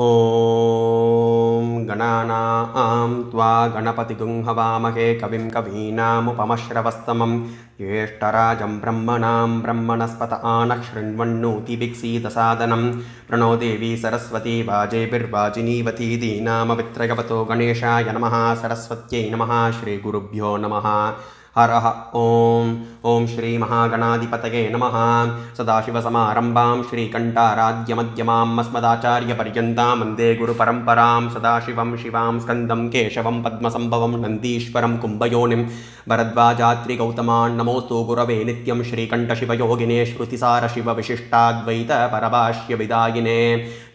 ॐ गणानां त्वा गणपतिगुं हवामहे कविं कवीनामुपमश्रवस्तमं ज्येष्ठराजं ब्रह्मणां ब्रह्मणस्पत आनः शृण्वन्नोति विक्सीतसादनं प्रणो देवी सरस्वती वाजेभिर्वाजिनीवती दीनामवित्रगवतो गणेशाय नमः सरस्वत्यै नमः श्रीगुरुभ्यो नमः हर हरः ॐ ॐ श्रीमहागणाधिपतये नमः सदाशिवसमारम्भां श्रीकण्ठाराध्यमध्यमाम् अस्मदाचार्यपर्यन्तां वंदे गुरुपरम्परां सदाशिव शिवां स्कन्दं केशवं पद्मसम्भवं नन्दीश्वरं कुम्भयोनिं भरद्वाजात्रिगौतमान् नमोऽस्तु गुरवे नित्यं श्रीकण्ठशिवयोगिने श्रुतिसारशिवविशिष्टाद्वैतपरभाष्यविदायिने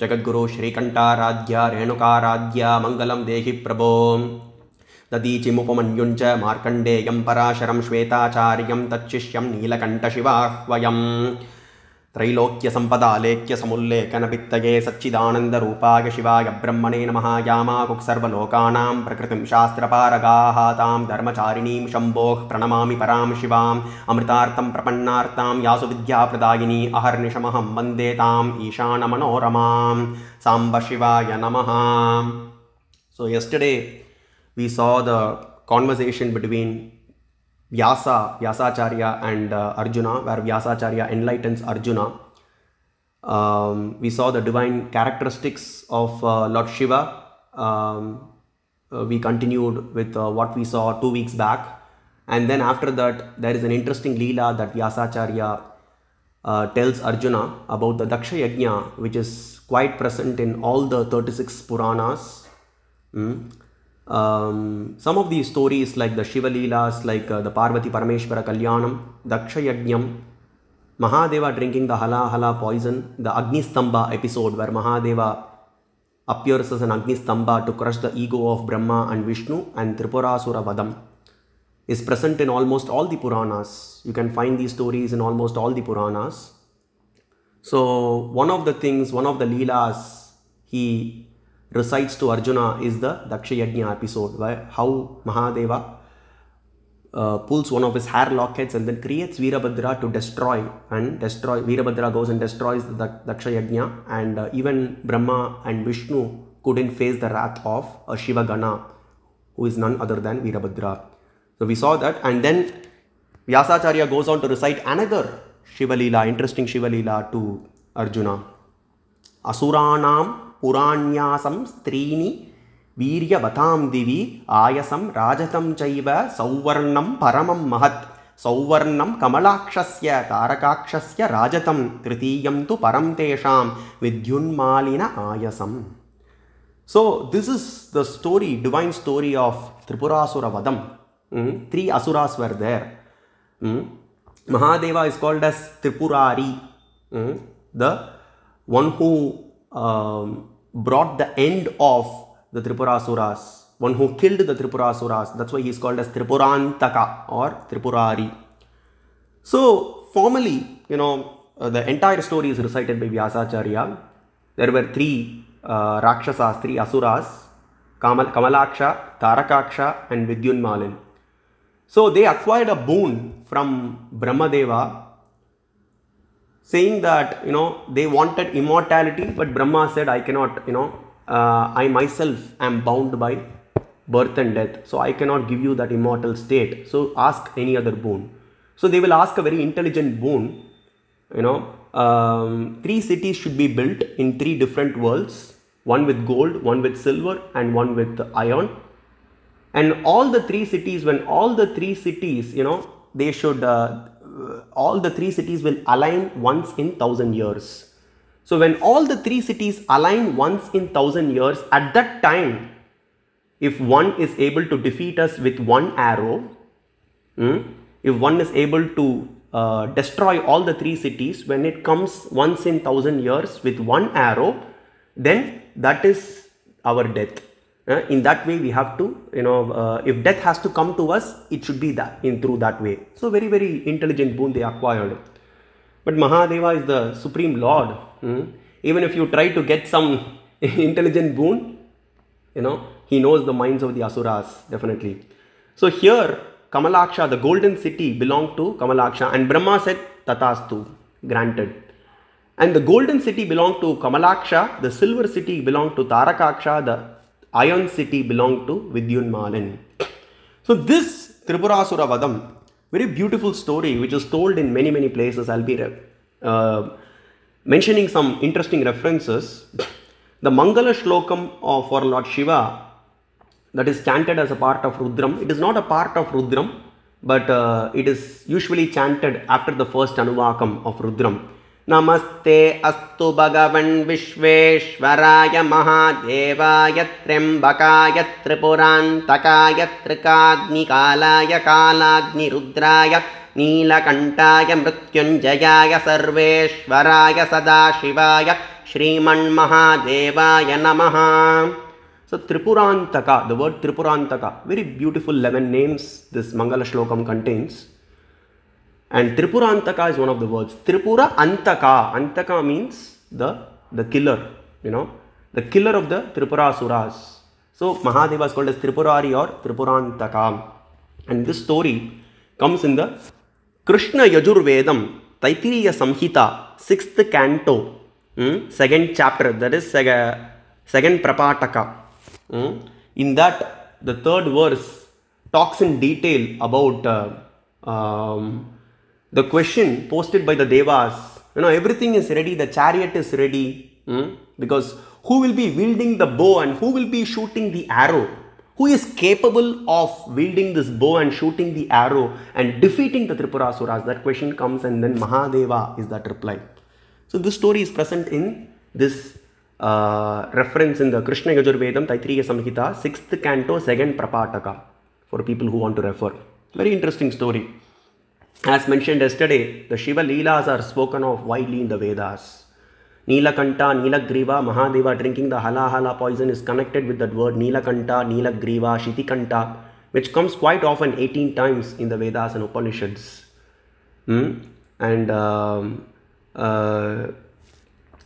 जगद्गुरु श्रीकण्ठाराध्या रेणुकाराध्या मङ्गलं देहि प्रभो ददीचिमुपमन्युञ्च मार्कण्डेयं पराशरं श्वेताचार्यं तच्छिष्यं नीलकण्ठशिवाह्वयम् त्रैलोक्यसम्पदालेख्यसमुल्लेखनपित्तये सच्चिदानन्दरूपाय शिवाय ब्रह्मणे नमः यामाकुक्सर्वलोकानां प्रकृति शास्त्रपारगाः धर्मचारिणी शंभो प्रणमा परां शिवाम अमृता प्रपन्नार्तां यासु प्रदायिनी अहर्निशमहम वन्दे ईशान मनोरमा सांब शिवाय नम सो यस्टे we saw the conversation between Vyasa, Vyasacharya and uh, Arjuna, where Vyasacharya enlightens Arjuna. Um, we saw the divine characteristics of uh, Lord Shiva. Um, uh, we continued with uh, what we saw two weeks back. And then after that, there is an interesting Leela that Vyasacharya uh, tells Arjuna about the Daksha Yajna, which is quite present in all the 36 Puranas. Mm um, some of these stories like the Shiva Leelas, like uh, the Parvati Parameshvara Kalyanam, Daksha Yajnam, Mahadeva drinking the Hala Hala poison, the Agni episode where Mahadeva appears as an Agni to crush the ego of Brahma and Vishnu and Tripurasura Vadam is present in almost all the Puranas. You can find these stories in almost all the Puranas. So one of the things, one of the Leelas he recites to Arjuna is the Dakshayajna episode where how Mahadeva uh, pulls one of his hair lockets and then creates Virabhadra to destroy and destroy Virabhadra goes and destroys the Dakshayajna and uh, even Brahma and Vishnu couldn't face the wrath of a uh, Shiva Gana who is none other than Virabhadra. So we saw that and then Vyasacharya goes on to recite another Shivalila, interesting Shivalila to Arjuna. Asuranam पुराण्यासं स्त्रीणि वीर्यवतां दिवि आयसं राजतं चैव सौवर्णं परमं महत् सौवर्णं कमलाक्षस्य तारकाक्षस्य राजतं तृतीयं तु परं तेषां विद्युन्मालिन आयसम् So this is the story, divine story of Tripurasura Vadam. Mm? Three asuras were there. Hmm? Mahadeva is called as Tripurari, hmm? the one who um, brought the end of the Tripurasuras, one who killed the Tripurasuras. That's why he is called as Tripurantaka or Tripurari. So formally, you know, uh, the entire story is recited by Vyasacharya. There were three uh, Rakshasas, three Asuras, Kamal, Kamalaksha, Tarakaksha and Vidyunmalin. So they acquired a boon from Brahmadeva saying that you know they wanted immortality but brahma said i cannot you know uh, i myself am bound by birth and death so i cannot give you that immortal state so ask any other boon so they will ask a very intelligent boon you know um, three cities should be built in three different worlds one with gold one with silver and one with iron and all the three cities when all the three cities you know they should uh, uh, all the three cities will align once in thousand years. So when all the three cities align once in thousand years, at that time, if one is able to defeat us with one arrow, hmm, if one is able to uh, destroy all the three cities when it comes once in thousand years with one arrow, then that is our death. Uh, in that way we have to you know uh, if death has to come to us it should be that in through that way so very very intelligent boon they acquired but mahadeva is the supreme lord hmm? even if you try to get some intelligent boon you know he knows the minds of the asuras definitely so here kamalaksha the golden city belonged to kamalaksha and brahma said tatastu granted and the golden city belonged to kamalaksha the silver city belonged to tarakaksha the Ion city belonged to Vidyunmalan. So this Tripurasura Vadam, very beautiful story which is told in many many places. I'll be uh, mentioning some interesting references. The Mangala Shlokam of our Lord Shiva that is chanted as a part of Rudram. It is not a part of Rudram, but uh, it is usually chanted after the first Anuvakam of Rudram. नमस्ते अस्तु भगवन् विश्वेश्वराय महादेवाय त्र्यम्बकाय त्रिपुरान्तकाय त्रिकाग्निकालाय कालाग्निरुद्राय नीलकण्ठाय मृत्युञ्जयाय सर्वेश्वराय सदाशिवाय श्रीमन्महादेवाय नमः so Tripurantaka the word Tripurantaka very beautiful eleven names this मङ्गलश्लोकं contains And Tripura Antaka is one of the words. Tripura Antaka. Antaka means the, the killer, you know, the killer of the Tripura Asuras. So Mahadeva is called as Tripurari or Tripurantakam. And this story comes in the Krishna Yajurvedam, Taitiriya Samhita, 6th canto, mm, second chapter, that is sega, second Prapataka. Mm. In that, the third verse talks in detail about uh, um, the question posted by the Devas, you know, everything is ready, the chariot is ready, hmm? because who will be wielding the bow and who will be shooting the arrow? Who is capable of wielding this bow and shooting the arrow and defeating the Tripurasuras? That question comes and then Mahadeva is that reply. So this story is present in this uh, reference in the Krishna Yajurvedam Taittiriya Samhita, 6th canto, 2nd Prapataka for people who want to refer. Very interesting story. As mentioned yesterday, the Shiva Leelas are spoken of widely in the Vedas. Nila Nilagriva, Mahadeva drinking the halahala poison is connected with that word Nilakanta, Shiti Shitikanta, which comes quite often 18 times in the Vedas and Upanishads. Hmm? And um, uh,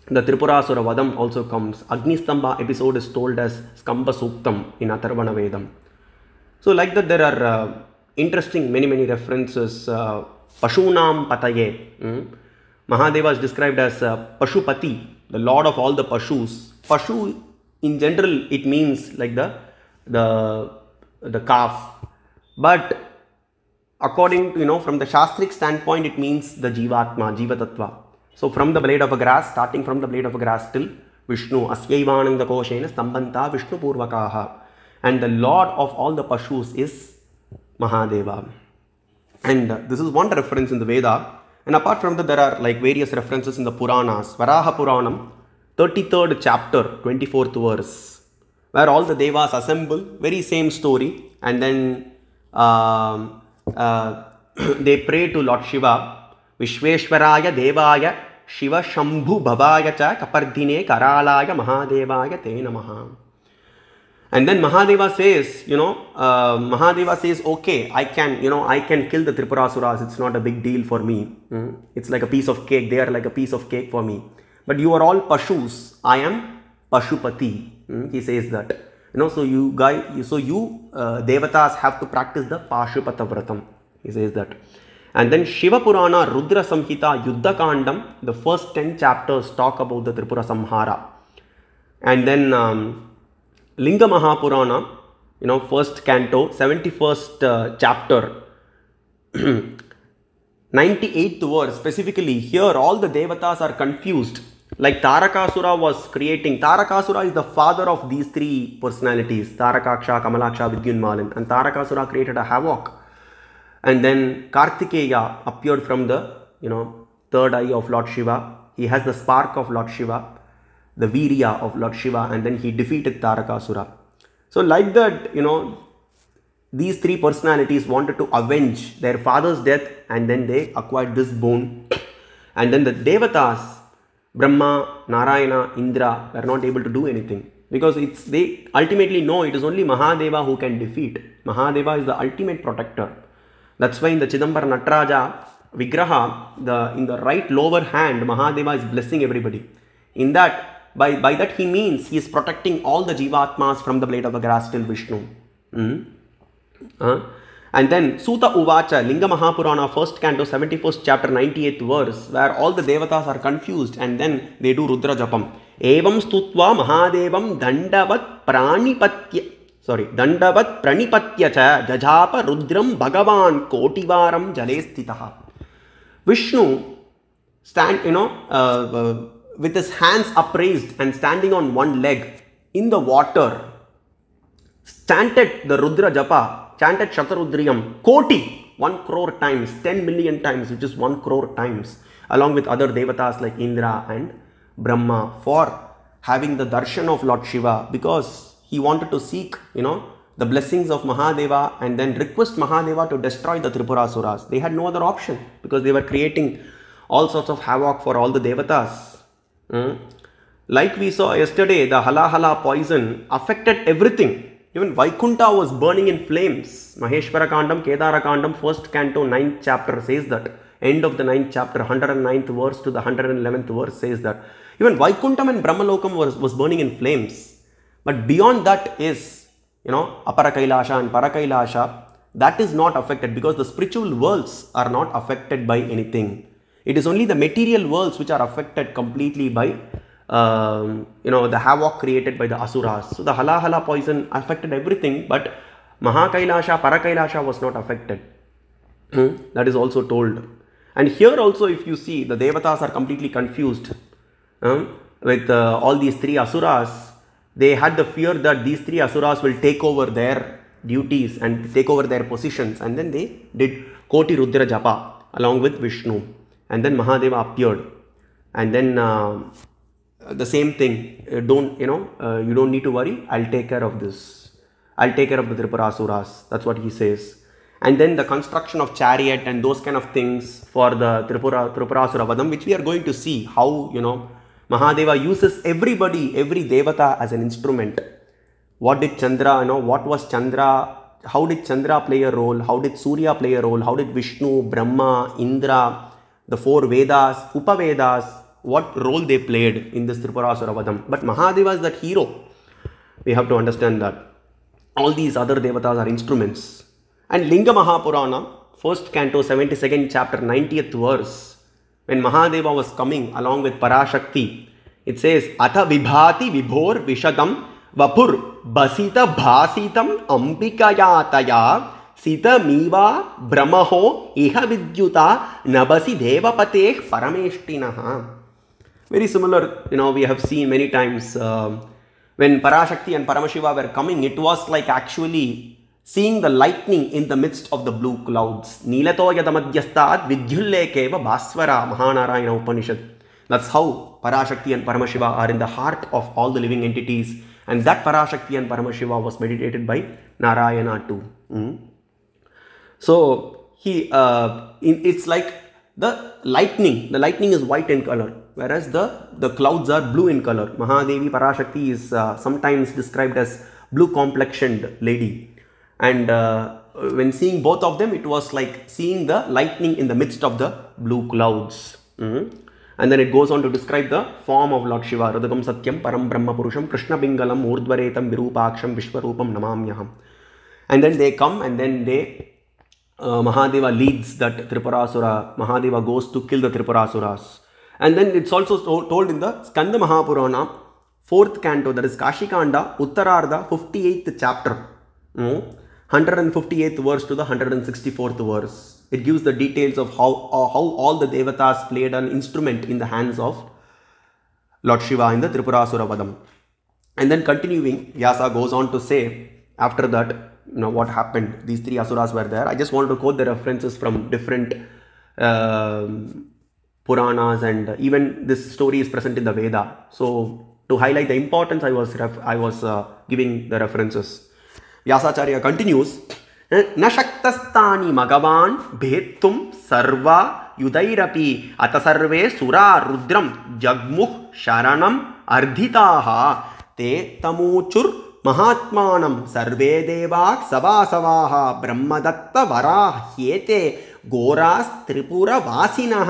the Tripurasura Vadam also comes. Agnistamba episode is told as Skamba Suktam in Atharvana Vedam. So like that there are uh, interesting many many references uh, Pashunam Pataye. Hmm? Mahadeva is described as uh, Pashupati, the lord of all the Pashus. Pashu in general it means like the the the calf, but according to you know from the shastric standpoint it means the Jivatma, Jivatattva. So from the blade of a grass, starting from the blade of a grass till Vishnu, Asyaivananda Koshena Stambanta Vishnu Purvakaha. And the lord of all the Pashus is Mahadeva. And uh, this is one reference in the Veda. And apart from that, there are like various references in the Puranas. Varaha Puranam, 33rd chapter, 24th verse, where all the Devas assemble, very same story, and then um, uh, uh, they pray to Lord Shiva, Vishveshwaraya Devaya Shiva Shambhu Bhavaya Cha Kapardine Karalaya Mahadevaya Te Namaha. And then Mahadeva says, you know, uh, Mahadeva says, okay, I can, you know, I can kill the Tripurasuras. It's not a big deal for me. Mm. It's like a piece of cake. They are like a piece of cake for me. But you are all Pashus. I am Pashupati. Mm. He says that. You know, so you guys, you, so you uh, Devatas have to practice the Pashupata Vratam. He says that. And then Shiva Purana, Rudra Samhita, Yuddha Kandam, the first 10 chapters talk about the Tripura Samhara. And then um, Linga Mahapurana, you know, first canto, 71st uh, chapter, 98th verse specifically, here all the devatas are confused. Like Tarakasura was creating, Tarakasura is the father of these three personalities, Tarakaksha, Kamalaksha, Vidyunmalan, and Tarakasura created a havoc. And then Kartikeya appeared from the, you know, third eye of Lord Shiva. He has the spark of Lord Shiva the Virya of Lord Shiva and then he defeated Tarakasura. So like that, you know, these three personalities wanted to avenge their father's death and then they acquired this bone. and then the Devatas, Brahma, Narayana, Indra were not able to do anything because it's they ultimately know it is only Mahadeva who can defeat. Mahadeva is the ultimate protector. That's why in the Chidambaram Nataraja Vigraha, the in the right lower hand, Mahadeva is blessing everybody. In that, by, by that he means he is protecting all the Jivatmas from the blade of the grass till Vishnu. Mm. Uh, and then Suta Uvacha, Linga Mahapurana, 1st canto, 71st chapter, 98th verse, where all the devatas are confused and then they do Rudra Japam. Evam Stutva Mahadevam Dandavat Pranipatya. Sorry, Dandavat Pranipatya cha Jajapa Rudram Bhagavan Kotivaram Jale Vishnu stand, you know, uh, uh, with his hands upraised and standing on one leg in the water, chanted the Rudra Japa, chanted Shatarudriyam, Koti, 1 crore times, 10 million times, which is 1 crore times, along with other devatas like Indra and Brahma for having the darshan of Lord Shiva because he wanted to seek, you know, the blessings of Mahadeva and then request Mahadeva to destroy the Tripurasuras. They had no other option because they were creating all sorts of havoc for all the devatas Mm. Like we saw yesterday, the Halahala poison affected everything. Even Vaikunta was burning in flames. Maheshwara Kandam, Kedara Kandam, first canto, 9th chapter says that. End of the 9th chapter, 109th verse to the 111th verse says that. Even Vaikuntam and Brahmalokam was, was burning in flames. But beyond that is, you know, aparakailasha and Parakailasha, that is not affected because the spiritual worlds are not affected by anything. It is only the material worlds which are affected completely by um, you know the havoc created by the asuras. So the halahala poison affected everything, but Mahakailasha, Parakailasha was not affected. Hmm? that is also told. And here also, if you see, the devatas are completely confused um, with uh, all these three asuras. They had the fear that these three asuras will take over their duties and take over their positions, and then they did Koti Rudra Japa along with Vishnu and then Mahadeva appeared and then uh, the same thing uh, don't you know uh, you don't need to worry I'll take care of this I'll take care of the Tripurasuras that's what he says and then the construction of chariot and those kind of things for the Tripura, Tripurasura Vadam which we are going to see how you know Mahadeva uses everybody every Devata as an instrument what did Chandra you know what was Chandra how did Chandra play a role how did Surya play a role how did Vishnu Brahma Indra the four Vedas, Upavedas, what role they played in this Tripurasura Vadam. But Mahadeva is that hero. We have to understand that. All these other devatas are instruments. And Linga Mahapurana, first canto, 72nd chapter, 90th verse, when Mahadeva was coming along with Parashakti, it says, Atha vibhati vibhor vishadam vapur basita bhasitam ambikayataya ಸಿತಮೀವಾ ಭ್ರಮಹೋ ಇಹ ವಿದ್ಯುತ ನಬಸಿ ದೇವಪತೆ ಪರಮೇಷ್ಟಿನಃ Very similar, you know, we have seen many times uh, when Parashakti and Paramashiva were coming, it was like actually seeing the lightning in the midst of the blue clouds. Nilato yadamadhyastat vidyullekeva baswara Mahanarayana Upanishad. That's how Parashakti and Paramashiva are in the heart of all the living entities. And that Parashakti and Paramashiva was meditated by Narayana too. Hmm? So he uh, in, it's like the lightning. The lightning is white in color, whereas the the clouds are blue in color. Mahadevi Parashakti is uh, sometimes described as blue complexioned lady, and uh, when seeing both of them, it was like seeing the lightning in the midst of the blue clouds. Mm-hmm. And then it goes on to describe the form of Lord Shiva, Radhagam Satyam Param Brahma Purusham Krishna Bingalam Urdvaretam Virupaksham Vishwarupam Namamyaham. And then they come and then they uh, Mahadeva leads that Tripurasura, Mahadeva goes to kill the Tripurasuras. And then it's also told in the Skanda Mahapurana, 4th canto, that is Kashikanda, Uttararda, 58th chapter, 158th hmm? verse to the 164th verse. It gives the details of how, uh, how all the devatas played an instrument in the hands of Lord Shiva in the Tripurasura Vadam. And then continuing, Vyasa goes on to say after that, you know what happened these three asuras were there i just wanted to quote the references from different um, puranas and even this story is present in the veda so to highlight the importance i was i was uh, giving the references vyasacharya continues न magavan मगवान् sarva सर्वा युधैरपि अत सर्वे सुरा रुद्रं जग्मुः शरणम् अर्धिताः ते महात्मानं सर्वे देवाः सवासवाः ब्रह्मदत्तवराह्येते घोरास्त्रिपुरवासिनः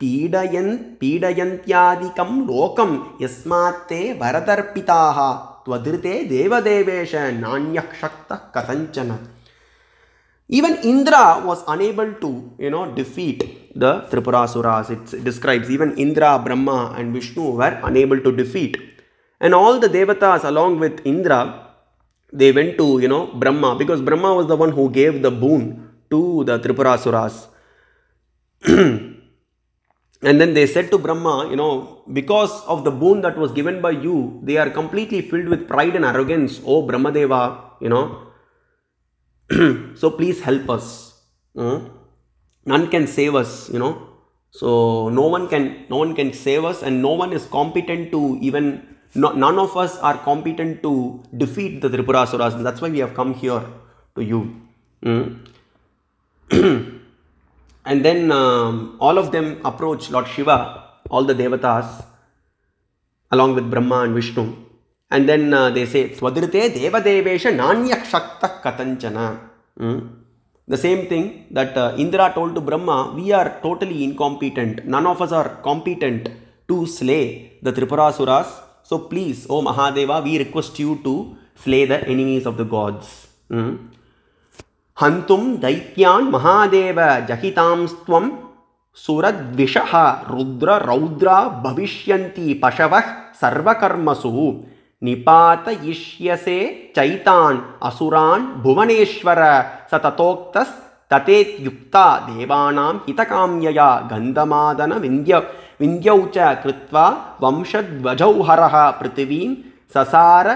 पीडयन् पीडयन्त्यादिकं लोकं यस्मात्ते वरदर्पिताः त्वधृते देवदेवेश नान्यः शक्तः कथञ्चन Even Indra was unable to, you know, defeat the Tripurasuras. It describes even Indra, Brahma and Vishnu were unable to defeat and all the devatas along with Indra, they went to, you know, Brahma because Brahma was the one who gave the boon to the Tripurasuras. and then they said to Brahma, you know, because of the boon that was given by you, they are completely filled with pride and arrogance, oh Brahmadeva, you know. so please help us. Mm? None can save us, you know. So no one can no one can save us, and no one is competent to even no, none of us are competent to defeat the Tripurasuras. And that's why we have come here to you. Mm. and then um, all of them approach Lord Shiva, all the devatas, along with Brahma and Vishnu. And then uh, they say, Swadrite Devadevesha Nanyak Katanchana. Mm. The same thing that uh, Indra told to Brahma, we are totally incompetent. None of us are competent to slay the Tripurasuras So, please, so please oh Mahadeva we request you to slay the enemies of the gods हन्तुं दैत्यान् महादेव जहितांस्त्वं सुरद्विषः रुद्र रौद्रा भविष्यन्ति पशवः सर्वकर्मसु निपातयिष्यसे चैतान् असुरान् भुवनेश्वर स devanam देवानां हितकाम्यया गन्धमादनविन्द्य विन्द्यौ च कृत्वा वंशध्वजौहर पृथिवीं ससार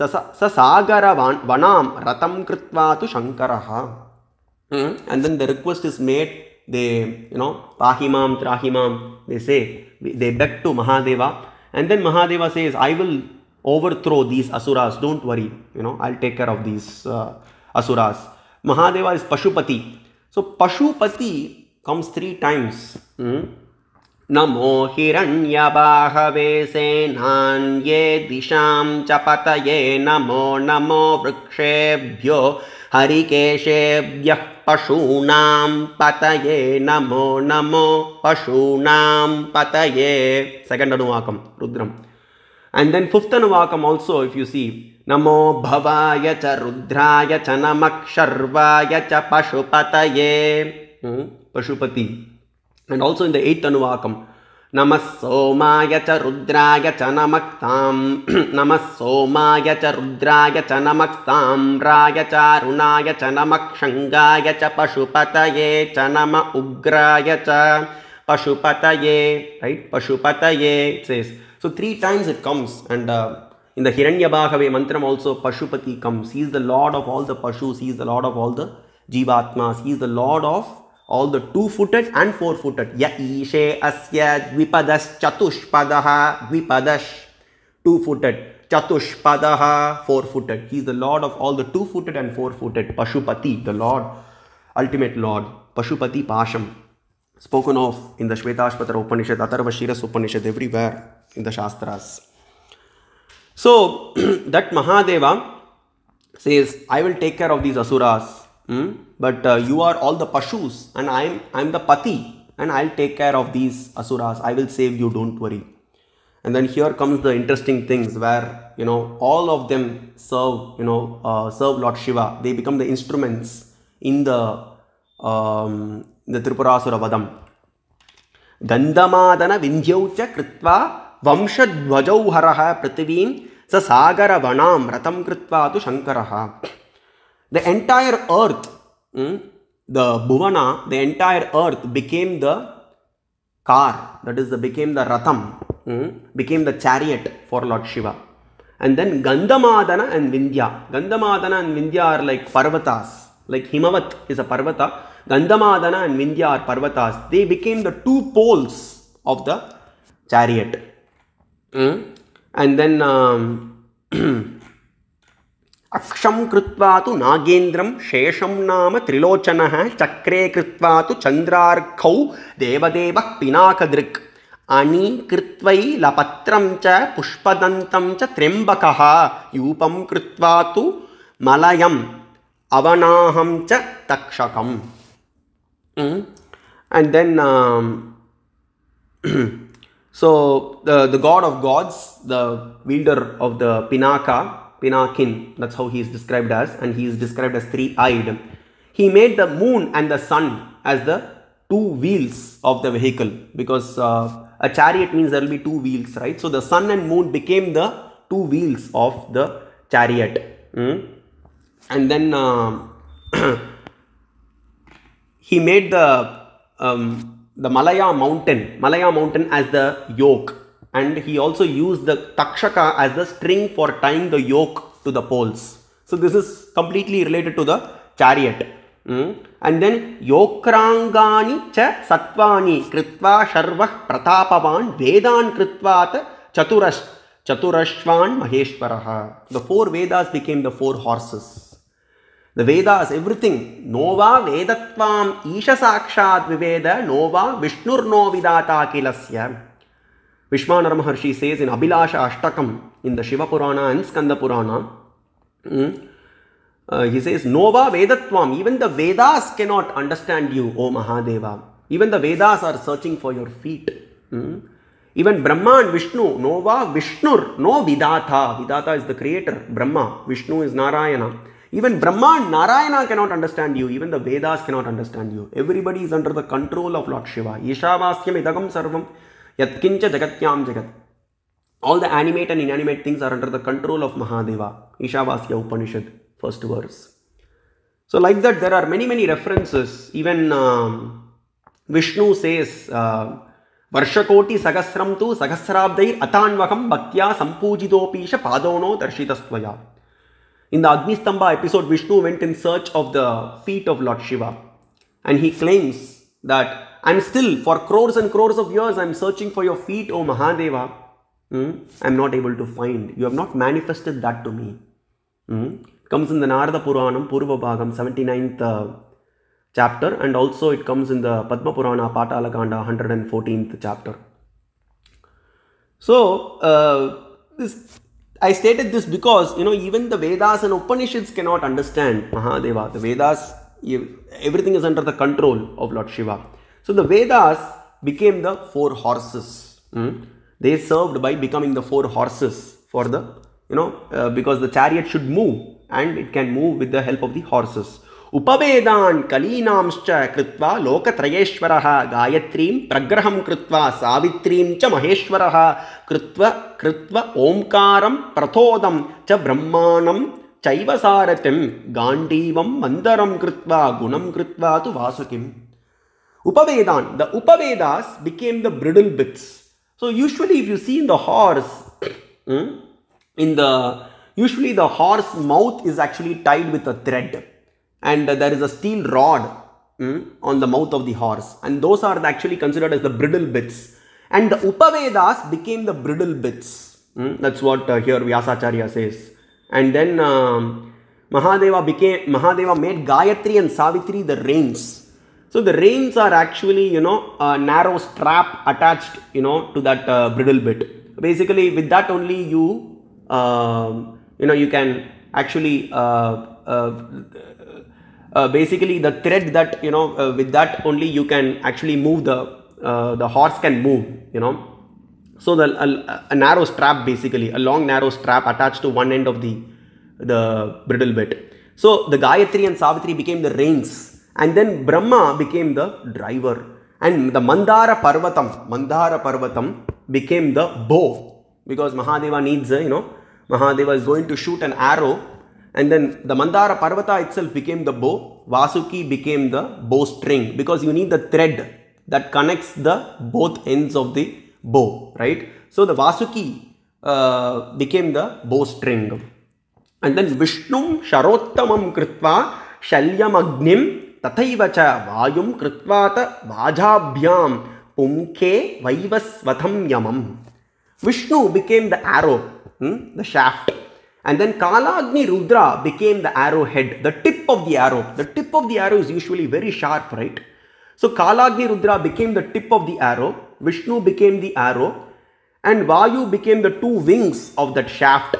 स सागर वना रतं कृत्वा तु शङ्करः and then they request they you know पाहिमां त्राहिमां they say they back to Mahadeva and then Mahadeva says I will overthrow these asuras don't worry you know I take care of these asuras Mahadeva is Pashupati so Pashupati comes three times नमो हिरण्यबाहवे सेनान्ये दिशां च पतये नमो नमो वृक्षेभ्यो हरिकेशेभ्यः पशूनां पतये नमो नमो पशूनां पतये सेकेण्ड् अनुवाकं रुद्रम् अण्ड् देन् फिफ्त् अनुवाकम् आल्सो इफ् यु सी नमो भवाय च रुद्राय च नमः शर्वाय च पशुपतये hmm? Pashupati And also in the eighth Anuvakam, नमः सोमाय च रुद्राय च नमक्तां नमः सोमाय च रुद्राय च नमक्ताम्राय चारुणाय च नमक्षङ्गाय Pashupataye. पशुपतये च नम उग्राय च पशुपतये रैट् पशुपतये says So three times it comes and uh, in the Hiranyabhagave mantram also Pashupati comes. He is the lord of all the Pashus. He is the lord of all the Jivatmas. He is the lord of all the two-footed and four-footed. Ya asya dvipadas chatushpadaha dvipadash. Two-footed. Chatushpadaha, four-footed. He is the Lord of all the two-footed and four-footed. Pashupati, the Lord, ultimate Lord. Pashupati Pasham, spoken of in the Shvetashpatra Upanishad, Atharvashiras Upanishad, everywhere in the Shastras. So, that Mahadeva says, I will take care of these Asuras Hmm? But uh, you are all the Pashus and I am I am the Pati and I'll take care of these Asuras. I will save you, don't worry. And then here comes the interesting things where, you know, all of them serve, you know, uh, serve Lord Shiva. They become the instruments in the, um, the Tripurasura Vadam. ಗಂಧಮಾದನ ವಿಂಧ್ಯೌಚ ಕೃತ್ವ ವಂಶಧ್ವಜೌ ಹರಃ Sa ಸ ratam kritva ಕೃತ್ವಾ shankara ha the entire earth, mm, the Bhuvana, the entire earth became the car, that is, the, became the Ratham, mm, became the chariot for Lord Shiva. And then Gandhamadana and Vindhya. Gandhamadana and Vindhya are like Parvatas, like Himavat is a Parvata. Gandhamadana and Vindhya are Parvatas. They became the two poles of the chariot. Mm. And then um, अक्षम कृत्वा तु नागेन्द्रं शेषम नाम त्रिलोचन चक्रे कृत्वा तु चन्द्रार्घौ देवदेव पिनाकदृक् कृत्वै कृत्वैलपत्रं च पुष्पदन्तं च त्र्यम्बकः यूपं कृत्वा तु मलयम् अवनाहं च तक्षकम् and then so um, the the, the god the gods the the Pinaka Pinakin. That's how he is described as and he is described as three-eyed. He made the moon and the sun as the two wheels of the vehicle because uh, a chariot means there will be two wheels, right? So the sun and moon became the two wheels of the chariot. Mm? And then uh, he made the um, the Malaya mountain, Malaya mountain as the yoke and he also used the takshaka as the string for tying the yoke to the poles. So this is completely related to the chariot. Mm. And then yokrangani cha satvani kritva sharvah pratapavan vedan kritvat chaturash chaturashvan maheshwaraha. The four Vedas became the four horses. The Vedas, everything. Nova Vedatvam Isha Sakshat Viveda Nova Vishnur No Vidata Kilasya. Vishwanara Maharshi says in Abhilasha Ashtakam in the Shiva Purana and Skanda Purana, he says, Nova Vedatvam, even the Vedas cannot understand you, O Mahadeva. Even the Vedas are searching for your feet. Even Brahma and Vishnu, Nova Vishnu, no Vidata. Vidata is the creator, Brahma. Vishnu is Narayana. Even Brahma and Narayana cannot understand you. Even the Vedas cannot understand you. Everybody is under the control of Lord Shiva. Ishavasyam sarvam Yatkincha Jagatyam Jagat. All the animate and inanimate things are under the control of Mahadeva. Ishavasya Upanishad, first verse. So, like that, there are many, many references. Even um, Vishnu says, uh, Varshakoti Sagasram tu Sagasrabdai Atanvakam Bhaktya Sampujidopisha Padono Darshitastvaya. In the Agnistamba episode, Vishnu went in search of the feet of Lord Shiva and he claims that I'm still, for crores and crores of years, I'm searching for your feet, O Mahadeva. Mm? I'm not able to find. You have not manifested that to me. Mm? Comes in the Narada Puranam, Purva Bhagam, 79th uh, chapter, and also it comes in the Padma Purana, Patalakanda, 114th chapter. So, uh, this I stated this because you know even the Vedas and Upanishads cannot understand Mahadeva. The Vedas, everything is under the control of Lord Shiva. So the Vedas became the four horses. Hmm? They served by becoming the four horses for the, you know, uh, because the chariot should move and it can move with the help of the horses. Upavedan Kalinamscha Kritva Loka Trayeshwaraha Gayatrim Pragraham Kritva Savitrim Cha Maheshwaraha Kritva Kritva Omkaram Prathodam Cha Brahmanam Chaivasaratim Gandivam Mandaram Kritva Gunam Kritva Tu Vasukim. Upavedan, the Upavedas became the bridle bits. So usually if you see in the horse, hmm, in the, usually the horse mouth is actually tied with a thread and there is a steel rod hmm, on the mouth of the horse and those are actually considered as the bridle bits and the Upavedas became the bridle bits. Hmm, that's what uh, here Vyasacharya says. And then um, Mahadeva became Mahadeva made Gayatri and Savitri the reins so the reins are actually, you know, a narrow strap attached, you know, to that uh, bridle bit. Basically, with that only you, um, you know, you can actually, uh, uh, uh, basically the thread that, you know, uh, with that only you can actually move the, uh, the horse can move, you know. So the a, a narrow strap basically, a long narrow strap attached to one end of the, the bridle bit. So the Gayatri and Savitri became the reins and then Brahma became the driver. And the Mandara Parvatam, Mandara Parvatam became the bow because Mahadeva needs, uh, you know, Mahadeva is going to shoot an arrow. And then the Mandara Parvata itself became the bow. Vasuki became the bow string, because you need the thread that connects the both ends of the bow, right? So the Vasuki uh, became the bow string, And then Vishnu Sharottamam Kritva Shalyam Agnim तथैव च वायुं कृत्वा त वाजाभ्यां पुंखे वैवस्वथं यमम् Vishnu became the arrow, hmm, the shaft. And then Kalagni Rudra became the arrowhead, the tip of the arrow. The tip of the arrow is usually very sharp, right? So Kalagni Rudra became the tip of the arrow, Vishnu became the arrow, and Vayu became the two wings of that shaft.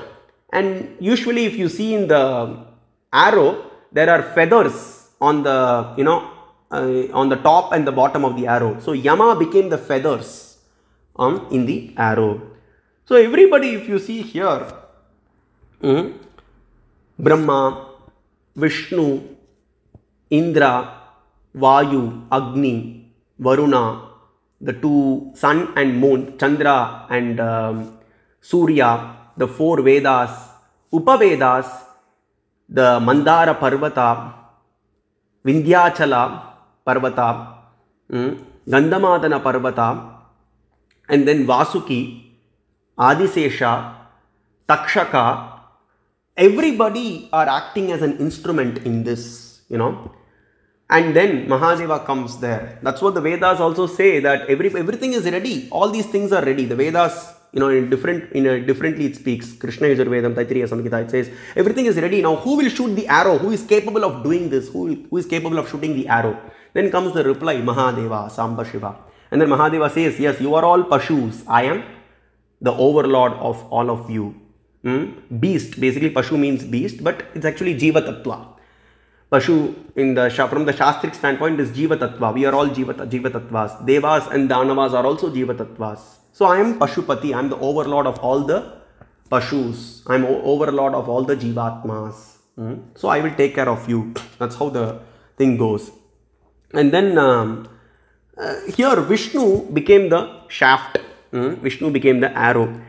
And usually, if you see in the arrow, there are feathers on the you know uh, on the top and the bottom of the arrow. So Yama became the feathers um, in the arrow. So everybody, if you see here, um, Brahma, Vishnu, Indra, Vayu, Agni, Varuna, the two sun and moon, Chandra and um, Surya, the four Vedas, Upavedas, the Mandara Parvata, Parvata, ಪರ್ವತ ಗಂಧಮಾದನ ಪರ್ವತ and then Vasuki Adishesha takshaka everybody are acting as an instrument in this you know and then mahadeva comes there that's what the vedas also say that every everything is ready all these things are ready the vedas you know, in different, in a differently it speaks. Krishna Yajurvedam, Taittiriya Samhita, it says, everything is ready. Now, who will shoot the arrow? Who is capable of doing this? Who, will, who is capable of shooting the arrow? Then comes the reply, Mahadeva, Samba Shiva. And then Mahadeva says, yes, you are all Pashus. I am the overlord of all of you. Hmm? Beast, basically Pashu means beast, but it's actually Jiva Tattva. Pashu in the from the Shastric standpoint is Jiva Tattva. We are all Jiva, Jiva Tattvas. Devas and Danavas are also Jiva Tattvas. So I am Pashupati, I am the overlord of all the Pashus, I am overlord of all the Jivatmas. Mm. So I will take care of you. That's how the thing goes. And then um, uh, here Vishnu became the shaft, mm. Vishnu became the arrow.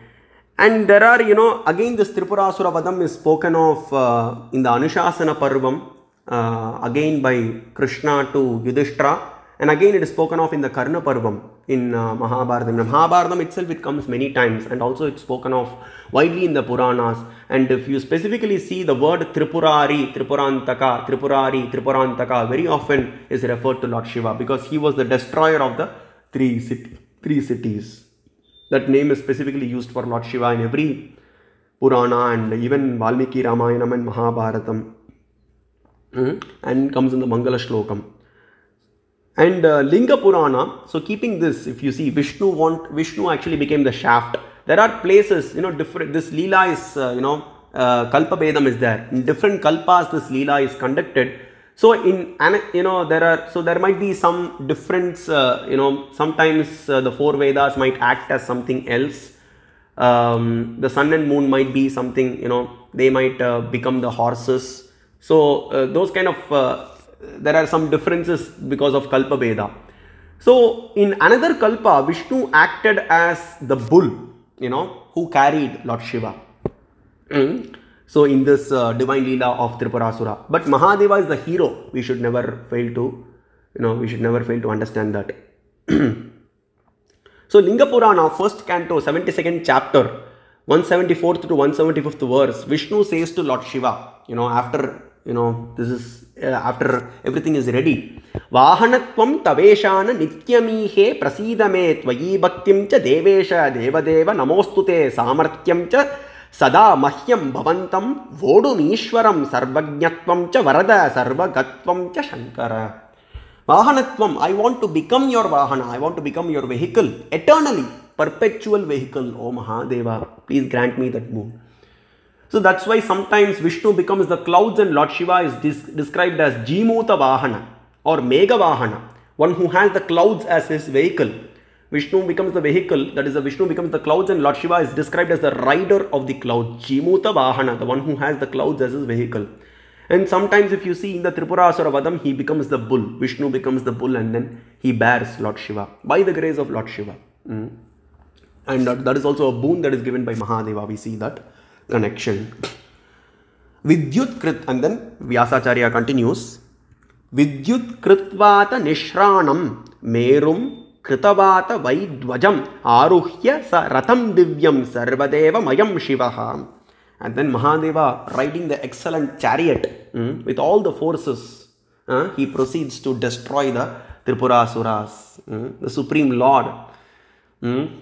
And there are, you know, again this Tripurasura Vadam is spoken of uh, in the Anushasana Parvam, uh, again by Krishna to Yudhishthira, and again it is spoken of in the Karna Parvam in uh, Mahabharatam. Mahabharatam itself it comes many times and also it's spoken of widely in the Puranas. And if you specifically see the word Tripurari, Tripurantaka, Tripurari, Tripurantaka very often is referred to Lord Shiva because he was the destroyer of the three, city, three cities. That name is specifically used for Lord Shiva in every Purana and even Valmiki Ramayanam and Mahabharatam. Mm -hmm. And comes in the Mangala Shlokam. And uh, Linga Purana, so keeping this, if you see Vishnu want, Vishnu actually became the shaft. There are places, you know, different, this Leela is, uh, you know, uh, Kalpa Vedam is there. In different Kalpas, this Leela is conducted. So in, you know, there are, so there might be some difference, uh, you know, sometimes uh, the four Vedas might act as something else. Um, the sun and moon might be something, you know, they might uh, become the horses. So uh, those kind of there are some differences because of Kalpa Veda. So in another Kalpa, Vishnu acted as the bull, you know, who carried Lord Shiva. Mm. So in this uh, divine lila of Tripurasura. But Mahadeva is the hero. We should never fail to, you know, we should never fail to understand that. so Linga Purana, first canto, 72nd chapter, 174th to 175th verse, Vishnu says to Lord Shiva, you know, after you know this is uh, after everything is ready vahanatvam taveshana nityamihe prasidame tvayi bhaktim cha devesha deva deva namostute samartyam cha sada mahyam bhavantam vodu meeshwaram sarvajnyatvam cha varada sarvagatvam cha shankara vahanatvam i want to become your vahana i want to become your vehicle eternally perpetual vehicle o mahadeva please grant me that boon so that's why sometimes Vishnu becomes the clouds and Lord Shiva is described as Jimuta Vahana or Mega Vahana, one who has the clouds as his vehicle. Vishnu becomes the vehicle, that is, the Vishnu becomes the clouds, and Lord Shiva is described as the rider of the clouds, Jimuta Vahana, the one who has the clouds as his vehicle. And sometimes, if you see in the Tripura Asura Vadam, he becomes the bull. Vishnu becomes the bull, and then he bears Lord Shiva by the grace of Lord Shiva. Mm. And that, that is also a boon that is given by Mahadeva. We see that connection. Vidyutkrit and then Vyasacharya continues. Vidyutkritvata nishranam merum कृतवात वैध्वजम आरुह्य स रथम दिव्यम mayam shiva ham And then Mahadeva riding the excellent chariot mm, with all the forces, uh, he proceeds to destroy the Tripurasuras, mm, the Supreme Lord. Mm,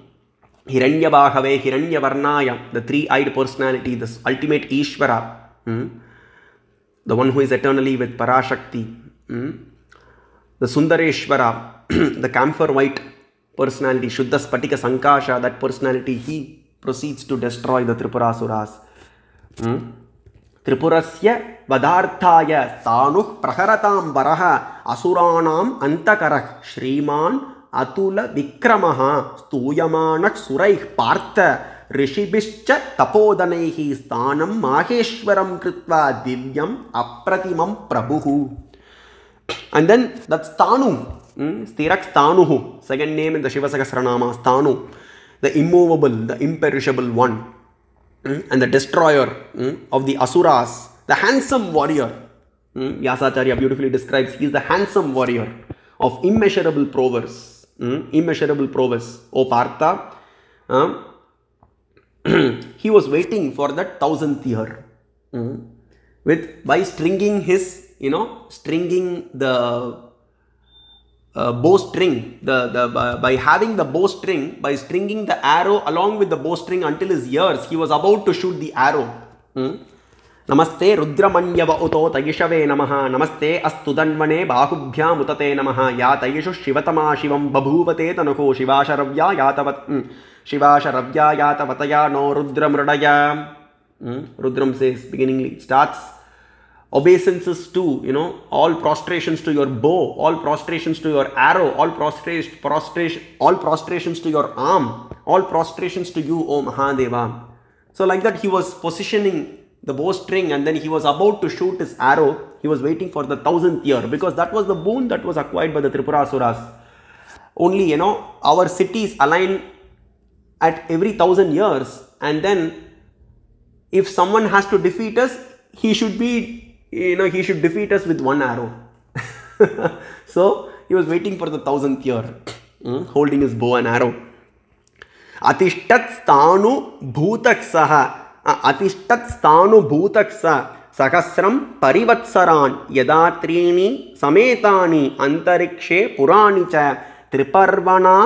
Hiranyabhagave, Hiranyavardnaya, the three-eyed personality, this ultimate Ishvara, hmm, the one who is eternally with Parashakti, hmm? the Sundareshvara, the camphor white personality, Shuddha ka Sankasha, that personality, he proceeds to destroy the Tripurasuras. Hmm? त्रिपुरस्य वधार्थाय तानुः प्रहरतां वरः असुराणाम् अन्तकरः श्रीमान् अतुल विक्रमः स्तूयमाणः सुरैः पार्थ ऋषिभिश्च तपोधनैः स्थानं माहेश्वरं कृत्वा दिव्यम् अप्रतिमं प्रभुः and then that stanu hmm, stirak stanuhu second name in the shiva sahasranama stanu the immovable the imperishable one hmm, and the destroyer hmm, of the asuras the handsome warrior hmm, vyasacharya beautifully describes he is the handsome warrior of immeasurable prowess Hmm? immeasurable prowess, O oh, Partha. Uh, he was waiting for that thousandth year hmm? with by stringing his, you know, stringing the uh, bowstring, the, the by, by having the bowstring, by stringing the arrow along with the bowstring until his ears, he was about to shoot the arrow. नमस्ते रुद्रमण्यव उतो तयिषवे नमः नमस्ते अस्तु दन्वने बाहुभ्यामुतते नमः या तयिषु शिवतमा शिवं बभूवते तनुको शिवाशरव्या यातवत् शिवाशरव्या यातवतया नो रुद्रमृडया Rudram says beginningly starts obeisances to you know all prostrations to your bow all prostrations to your arrow all prostrate prostrate all prostrations to your arm all prostrations to you oh Mahadeva so like that he was positioning the bowstring and then he was about to shoot his arrow. He was waiting for the thousandth year because that was the boon that was acquired by the Tripurasuras. Only, you know, our cities align at every thousand years and then if someone has to defeat us, he should be, you know, he should defeat us with one arrow. so, he was waiting for the thousandth year, mm, holding his bow and arrow. Atishtat sthanu bhutak saha அதிஷ்டத் ஸ்தானுபூதக் ச சகசிரம் பரிவத்சரான் யதா த்ரீணி சமேதானி அந்தரிக்ஷே புராணி ச திரிபர்வணா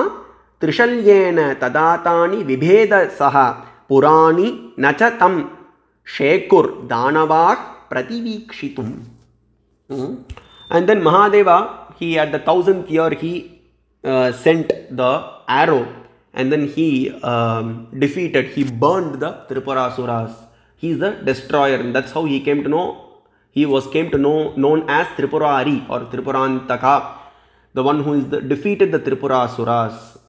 திரிஷல்யேன ததா தானி விபேத சக புராணி நச்ச தம் ஷேகுர் தானவாக் பிரதிவீக்ஷித்தும் and then mahadeva he at the thousandth year he uh, sent the and then he um, defeated, he burned the Tripurasuras. He is the destroyer and that's how he came to know, he was came to know known as Tripurari or Tripurantaka, the one who is the, defeated the Tripurasuras.